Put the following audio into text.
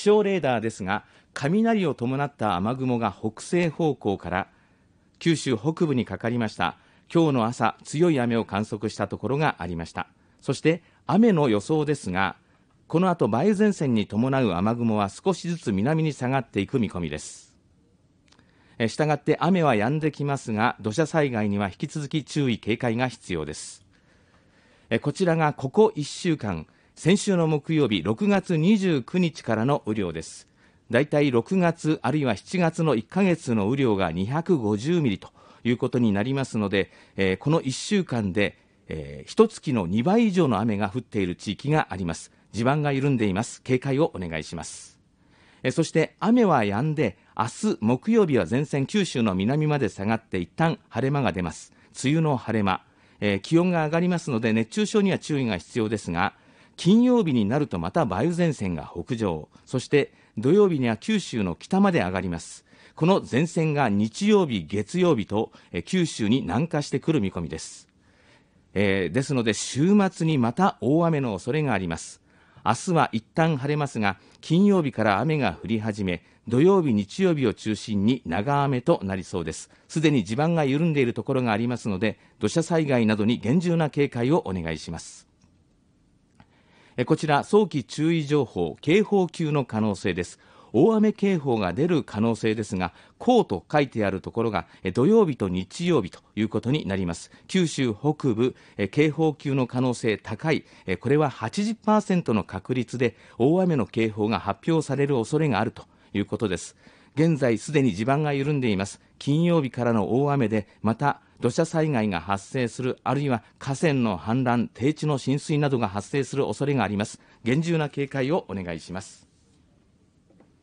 気象レーダーですが雷を伴った雨雲が北西方向から九州北部にかかりました今日の朝強い雨を観測したところがありましたそして雨の予想ですがこの後梅雨前線に伴う雨雲は少しずつ南に下がっていく見込みですしたがって雨は止んできますが土砂災害には引き続き注意警戒が必要ですこちらがここ1週間先週の木曜日6月29日からの雨量です大体た6月あるいは7月の1ヶ月の雨量が250ミリということになりますので、えー、この1週間で、えー、1月の2倍以上の雨が降っている地域があります地盤が緩んでいます警戒をお願いしますそして雨は止んで明日木曜日は前線九州の南まで下がって一旦晴れ間が出ます梅雨の晴れ間、えー、気温が上がりますので熱中症には注意が必要ですが金曜日になるとまた梅雨前線が北上そして土曜日には九州の北まで上がりますこの前線が日曜日月曜日と九州に南下してくる見込みです、えー、ですので週末にまた大雨の恐れがあります明日は一旦晴れますが金曜日から雨が降り始め土曜日日曜日を中心に長雨となりそうですすでに地盤が緩んでいるところがありますので土砂災害などに厳重な警戒をお願いしますこちら早期注意情報警報級の可能性です大雨警報が出る可能性ですが、こうと書いてあるところが土曜日と日曜日ということになります。九州北部、警報級の可能性高い、これは80%の確率で大雨の警報が発表される恐れがあるということです。現在すでに地盤が緩んでいます。金曜日からの大雨で、また土砂災害が発生するあるいは河川の氾濫低地の浸水などが発生する恐れがあります厳重な警戒をお願いします